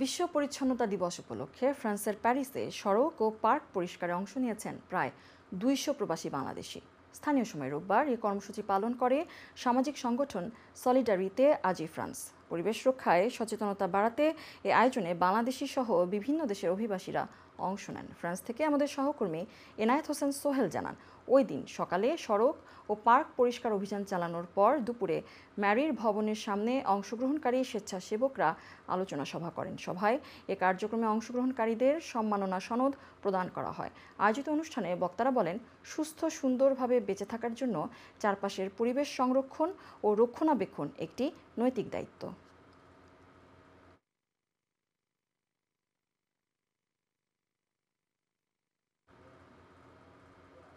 বিশ্ব পরিচ্ছন্নতা দিবস উপলক্ষে ফ্রান্সের প্যারিসে সড়ক ও পার্ক পরিষ্কারে অংশ নিয়েছেন প্রায় দুইশো প্রবাসী বাংলাদেশি স্থানীয় সময় রোববার এই কর্মসূচি পালন করে সামাজিক সংগঠন সলিডারিতে আজি ফ্রান্স পরিবেশ রক্ষায় সচেতনতা বাড়াতে এ আয়োজনে বাংলাদেশি সহ বিভিন্ন দেশের অভিবাসীরা অংশ নেন ফ্রান্স থেকে আমাদের সহকর্মী এনায়েত হোসেন সোহেল জানান ওই দিন সকালে সড়ক ও পার্ক পরিষ্কার অভিযান চালানোর পর দুপুরে ম্যারির ভবনের সামনে অংশগ্রহণকারী স্বেচ্ছাসেবকরা আলোচনা সভা করেন সভায় এ কার্যক্রমে অংশগ্রহণকারীদের সম্মাননা সনদ প্রদান করা হয় আয়োজিত অনুষ্ঠানে বক্তারা বলেন সুস্থ সুন্দরভাবে বেঁচে থাকার জন্য চারপাশের পরিবেশ সংরক্ষণ ও রক্ষণাবেক্ষণ একটি নৈতিক দায়িত্ব